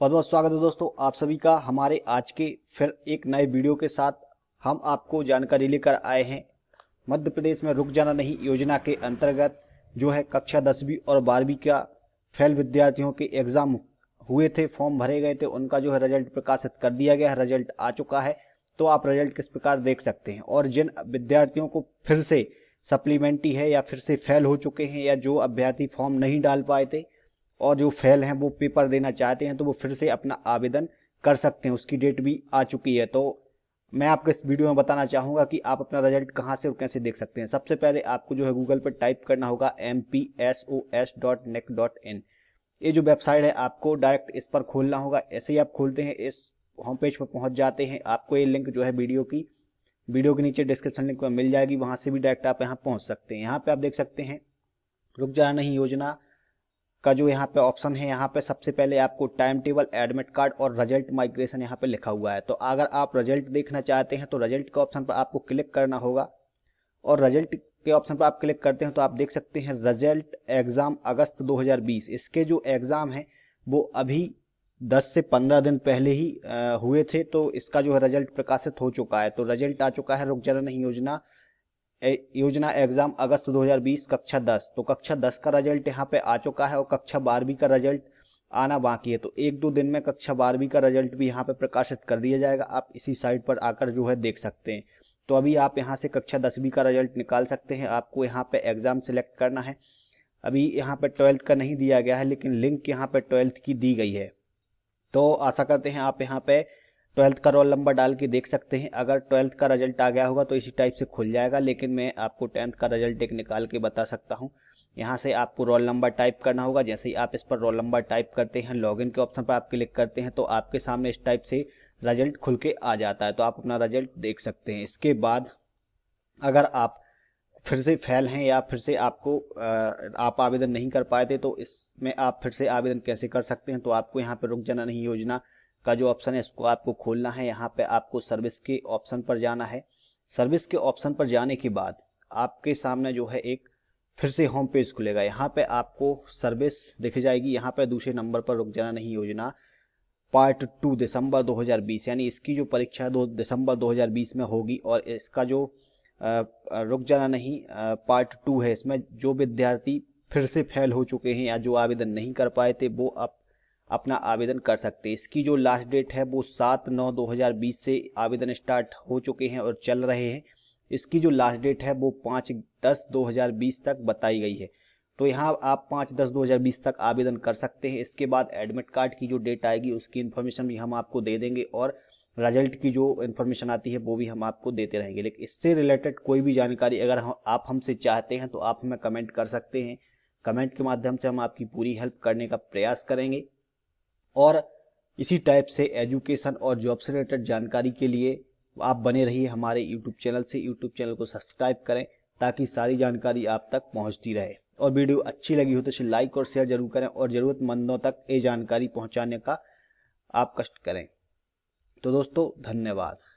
बहुत बहुत स्वागत है दोस्तों आप सभी का हमारे आज के फिर एक नए वीडियो के साथ हम आपको जानकारी लेकर आए हैं मध्य प्रदेश में रुक जाना नहीं योजना के अंतर्गत जो है कक्षा दसवीं और बारहवीं का फेल विद्यार्थियों के एग्जाम हुए थे फॉर्म भरे गए थे उनका जो है रिजल्ट प्रकाशित कर दिया गया है रिजल्ट आ चुका है तो आप रिजल्ट किस प्रकार देख सकते हैं और जिन विद्यार्थियों को फिर से सप्लीमेंट्री है या फिर से फेल हो चुके हैं या जो अभ्यर्थी फॉर्म नहीं डाल पाए थे और जो फेल हैं वो पेपर देना चाहते हैं तो वो फिर से अपना आवेदन कर सकते हैं उसकी डेट भी आ चुकी है तो मैं आपको इस वीडियो में बताना चाहूँगा कि आप अपना रिजल्ट कहाँ से और कैसे देख सकते हैं सबसे पहले आपको जो है गूगल पर टाइप करना होगा M P S O S dot dot in ये जो वेबसाइट है आपको डायरेक्ट इस पर खोलना होगा ऐसे ही आप खोलते हैं इस होम पेज पर पहुँच जाते हैं आपको ये लिंक जो है वीडियो की वीडियो के नीचे डिस्क्रिप्शन लिंक में मिल जाएगी वहाँ से भी डायरेक्ट आप यहाँ पहुँच सकते हैं यहाँ पर आप देख सकते हैं रुक जाना नहीं योजना का जो यहाँ पे ऑप्शन है यहाँ पे सबसे पहले आपको टाइम टेबल एडमिट कार्ड और रिजल्ट माइग्रेशन यहाँ पे लिखा हुआ है तो अगर आप रिजल्ट देखना चाहते हैं तो रिजल्ट के ऑप्शन पर आपको क्लिक करना होगा और रिजल्ट के ऑप्शन पर आप क्लिक करते हैं तो आप देख सकते हैं रिजल्ट एग्ज़ाम अगस्त 2020 इसके जो एग्ज़ाम हैं वो अभी 10 से 15 दिन पहले ही हुए थे तो इसका जो है रिजल्ट प्रकाशित हो चुका है तो रिजल्ट आ चुका है रुक जरा नहीं योजना योजना एग्जाम अगस्त 2020 कक्षा 10 तो कक्षा 10 का रिजल्ट यहाँ पे आ चुका है और कक्षा बारहवीं का रिजल्ट आना बाकी है तो एक दो दिन में कक्षा बारहवीं का रिजल्ट भी यहाँ पे प्रकाशित कर दिया जाएगा आप इसी साइट पर आकर जो है देख सकते हैं तो अभी आप यहाँ से कक्षा दसवीं का रिजल्ट निकाल सकते हैं आपको यहाँ पे एग्जाम सेलेक्ट करना है अभी यहाँ पे ट्वेल्थ का नहीं दिया गया है लेकिन लिंक यहाँ पे ट्वेल्थ की दी गई है तो आशा करते हैं आप यहाँ पे ट्वेल्थ का रोल नंबर डाल के देख सकते हैं अगर ट्वेल्थ का रिजल्ट आ गया होगा तो इसी टाइप से खुल जाएगा लेकिन मैं आपको टेंथ का रिजल्ट एक निकाल के बता सकता हूँ यहाँ से आपको रोल नंबर टाइप करना होगा जैसे ही आप इस पर रोल नंबर टाइप करते हैं लॉगिन के ऑप्शन पर आप क्लिक करते हैं तो आपके सामने इस टाइप से रिजल्ट खुल के आ जाता है तो आप अपना रिजल्ट देख सकते हैं इसके बाद अगर आप फिर से फेल हैं या फिर से आपको आप आवेदन नहीं कर पाए थे तो इसमें आप फिर से आवेदन कैसे कर सकते हैं तो आपको यहाँ पर रुक जाना नहीं योजना का जो ऑप्शन है इसको आपको खोलना है यहाँ पे आपको सर्विस के ऑप्शन पर जाना है सर्विस के ऑप्शन पर जाने के बाद आपके सामने जो है एक फिर से होम पेज खुलेगा यहाँ पे आपको सर्विस दिख जाएगी यहाँ पे दूसरे नंबर पर रुक जाना नहीं योजना पार्ट टू दिसंबर 2020 यानी इसकी जो परीक्षा दो दिसंबर 2020 में होगी और इसका जो रुक जाना नहीं पार्ट टू है इसमें जो विद्यार्थी फिर से फेल हो चुके हैं या जो आवेदन नहीं कर पाए थे वो अब अपना आवेदन कर सकते हैं इसकी जो लास्ट डेट है वो सात नौ दो हज़ार बीस से आवेदन स्टार्ट हो चुके हैं और चल रहे हैं इसकी जो लास्ट डेट है वो पाँच दस दो हज़ार बीस तक बताई गई है तो यहाँ आप पाँच दस दो हज़ार बीस तक आवेदन कर सकते हैं इसके बाद एडमिट कार्ड की जो डेट आएगी उसकी इन्फॉर्मेशन भी हम आपको दे देंगे और रिजल्ट की जो इन्फॉर्मेशन आती है वो भी हम आपको देते रहेंगे लेकिन इससे रिलेटेड कोई भी जानकारी अगर हम आप हमसे चाहते हैं तो आप हमें कमेंट कर सकते हैं कमेंट के माध्यम से हम आपकी पूरी हेल्प करने का प्रयास करेंगे और इसी टाइप से एजुकेशन और जॉब से रिलेटेड जानकारी के लिए आप बने रहिए हमारे यूट्यूब चैनल से यूट्यूब चैनल को सब्सक्राइब करें ताकि सारी जानकारी आप तक पहुंचती रहे और वीडियो अच्छी लगी हो तो इसे लाइक और शेयर जरूर करें और ज़रूरतमंदों तक ये जानकारी पहुंचाने का आप कष्ट करें तो दोस्तों धन्यवाद